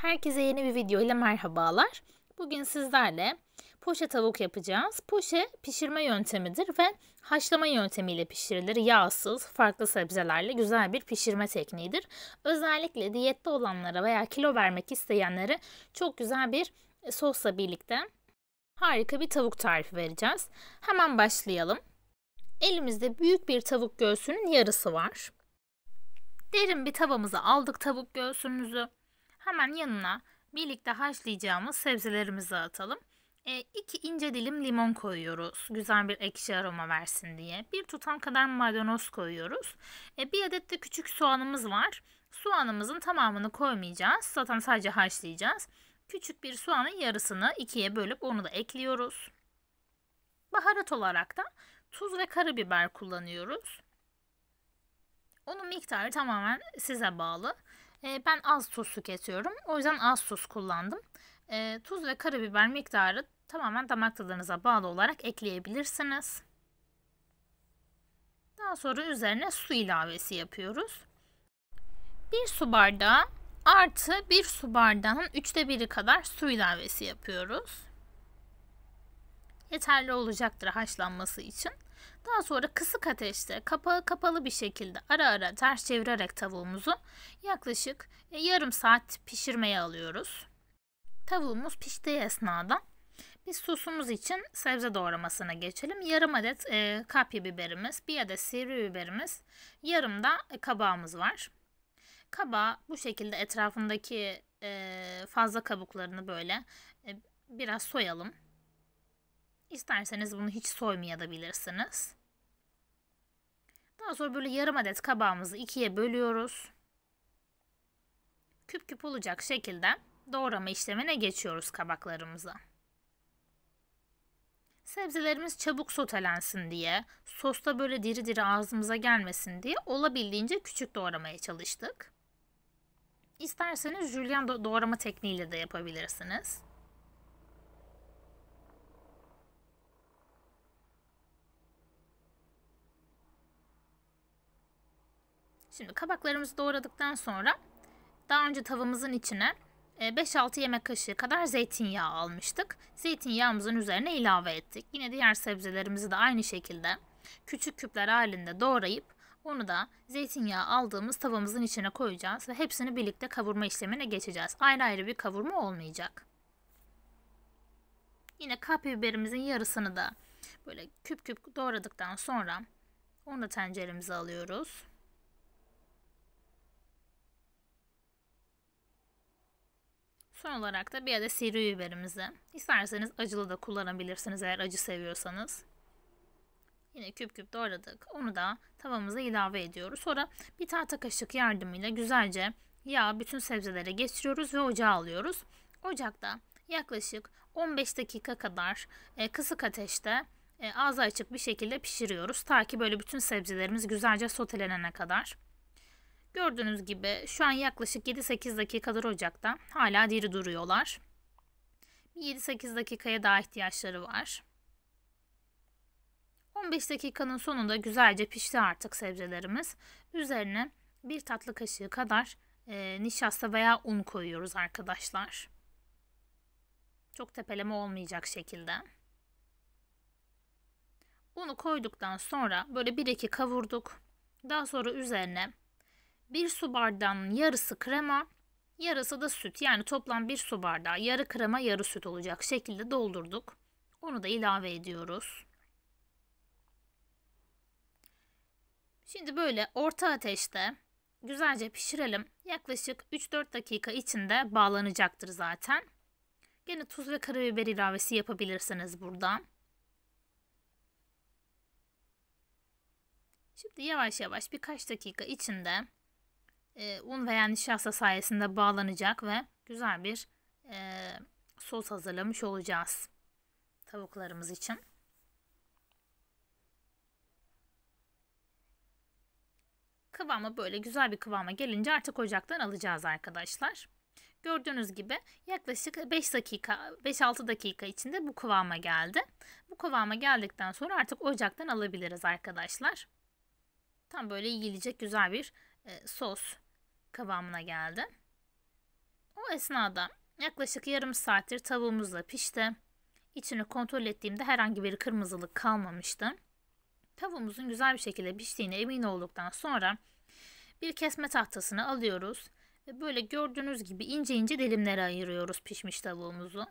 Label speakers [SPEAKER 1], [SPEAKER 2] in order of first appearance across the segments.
[SPEAKER 1] Herkese yeni bir video ile merhabalar. Bugün sizlerle poşe tavuk yapacağız. Poşe pişirme yöntemidir ve haşlama yöntemiyle pişirilir. Yağsız, farklı sebzelerle güzel bir pişirme tekniğidir. Özellikle diyette olanlara veya kilo vermek isteyenlere çok güzel bir sosla birlikte harika bir tavuk tarifi vereceğiz. Hemen başlayalım. Elimizde büyük bir tavuk göğsünün yarısı var. Derin bir tavamıza aldık tavuk göğsümüzü. Hemen yanına birlikte haşlayacağımız sebzelerimizi atalım. 2 e, iki ince dilim limon koyuyoruz. Güzel bir ekşi aroma versin diye. Bir tutam kadar maydanoz koyuyoruz. E, bir adet de küçük soğanımız var. Soğanımızın tamamını koymayacağız. Zaten sadece haşlayacağız. Küçük bir soğanın yarısını ikiye bölüp onu da ekliyoruz. Baharat olarak da tuz ve karabiber kullanıyoruz. Onun miktarı tamamen size bağlı. E, ben az tuzlu tüketiyorum, O yüzden az tuz kullandım. E, tuz ve karabiber miktarı tamamen damak tadınıza bağlı olarak ekleyebilirsiniz. Daha sonra üzerine su ilavesi yapıyoruz. 1 su bardağı artı 1 su bardağının 3'te 1'i kadar su ilavesi yapıyoruz. Yeterli olacaktır haşlanması için. Daha sonra kısık ateşte kapağı kapalı bir şekilde ara ara ters çevirerek tavuğumuzu yaklaşık e, yarım saat pişirmeye alıyoruz. Tavuğumuz piştiği esnada biz sosumuz için sebze doğramasına geçelim. Yarım adet e, kapya biberimiz, bir adet sivri biberimiz, yarım da e, kabağımız var. Kabağı bu şekilde etrafındaki e, fazla kabuklarını böyle e, biraz soyalım. İsterseniz bunu hiç soymayabilirsiniz. Daha sonra böyle yarım adet kabağımızı ikiye bölüyoruz. Küp küp olacak şekilde doğrama işlemine geçiyoruz kabaklarımıza. Sebzelerimiz çabuk sotelensin diye, sosta böyle diri diri ağzımıza gelmesin diye olabildiğince küçük doğramaya çalıştık. İsterseniz jülyen doğrama tekniğiyle de yapabilirsiniz. Şimdi kabaklarımızı doğradıktan sonra daha önce tavamızın içine 5-6 e, yemek kaşığı kadar zeytinyağı almıştık. Zeytinyağımızın üzerine ilave ettik. Yine diğer sebzelerimizi de aynı şekilde küçük küpler halinde doğrayıp onu da zeytinyağı aldığımız tavamızın içine koyacağız ve hepsini birlikte kavurma işlemine geçeceğiz. Ayrı ayrı bir kavurma olmayacak. Yine kapya biberimizin yarısını da böyle küp küp doğradıktan sonra onu da tenceremize alıyoruz. Son olarak da bir adet sivri biberimizi. İsterseniz acılı da kullanabilirsiniz eğer acı seviyorsanız. Yine küp küp doğradık. Onu da tavamıza ilave ediyoruz. Sonra bir tahta kaşık yardımıyla güzelce yağ bütün sebzelere geçiriyoruz ve ocağa alıyoruz. Ocakta yaklaşık 15 dakika kadar e, kısık ateşte e, açık bir şekilde pişiriyoruz. Ta ki böyle bütün sebzelerimiz güzelce sotelenene kadar. Gördüğünüz gibi şu an yaklaşık 7-8 dakikadır ocakta. Hala diri duruyorlar. 7-8 dakikaya daha ihtiyaçları var. 15 dakikanın sonunda güzelce pişti artık sebzelerimiz. Üzerine bir tatlı kaşığı kadar e, nişasta veya un koyuyoruz arkadaşlar. Çok tepeleme olmayacak şekilde. Unu koyduktan sonra böyle bir iki kavurduk. Daha sonra üzerine 1 su bardağının yarısı krema, yarısı da süt. Yani toplam 1 su bardağı yarı krema yarı süt olacak şekilde doldurduk. Onu da ilave ediyoruz. Şimdi böyle orta ateşte güzelce pişirelim. Yaklaşık 3-4 dakika içinde bağlanacaktır zaten. Yine tuz ve karabiber ilavesi yapabilirsiniz burada. Şimdi yavaş yavaş birkaç dakika içinde e, un veya nişasta sayesinde bağlanacak ve güzel bir e, sos hazırlamış olacağız tavuklarımız için. Kıvamı böyle güzel bir kıvama gelince artık ocaktan alacağız arkadaşlar. Gördüğünüz gibi yaklaşık 5 dakika 5-6 dakika içinde bu kıvama geldi. Bu kıvama geldikten sonra artık ocaktan alabiliriz arkadaşlar. Tam böyle yiyilecek güzel bir e, sos kıvamına geldi. O esnada yaklaşık yarım saattir tavuğumuzla pişti. İçini kontrol ettiğimde herhangi bir kırmızılık kalmamıştı. Tavuğumuzun güzel bir şekilde piştiğine emin olduktan sonra bir kesme tahtasını alıyoruz ve böyle gördüğünüz gibi ince ince dilimlere ayırıyoruz pişmiş tavuğumuzu.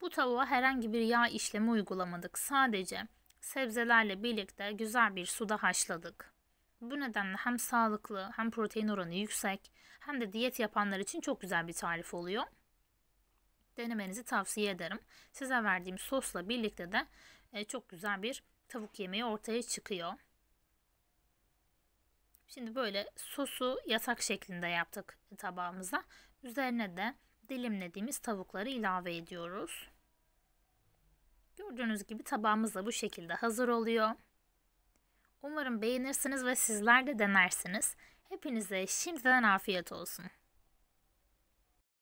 [SPEAKER 1] Bu tavuğa herhangi bir yağ işlemi uygulamadık. Sadece sebzelerle birlikte güzel bir suda haşladık. Bu nedenle hem sağlıklı hem protein oranı yüksek hem de diyet yapanlar için çok güzel bir tarif oluyor. Denemenizi tavsiye ederim. Size verdiğim sosla birlikte de e, çok güzel bir tavuk yemeği ortaya çıkıyor. Şimdi böyle sosu yatak şeklinde yaptık tabağımıza. Üzerine de dilimlediğimiz tavukları ilave ediyoruz. Gördüğünüz gibi tabağımız da bu şekilde hazır oluyor. Umarım beğenirsiniz ve sizler de denersiniz. Hepinize şimdiden afiyet olsun.